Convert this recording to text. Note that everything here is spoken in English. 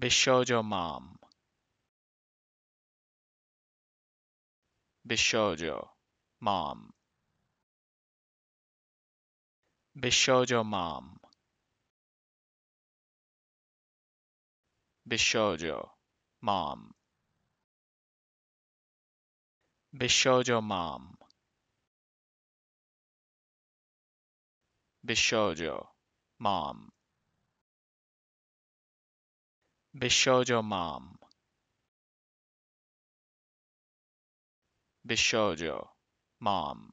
Bishojo mom. Bishojo mom. Bishojo mom. Bishojo mom. Bishojo mom. Bishojo mom. Bishojo Mom. Bishojo Mom.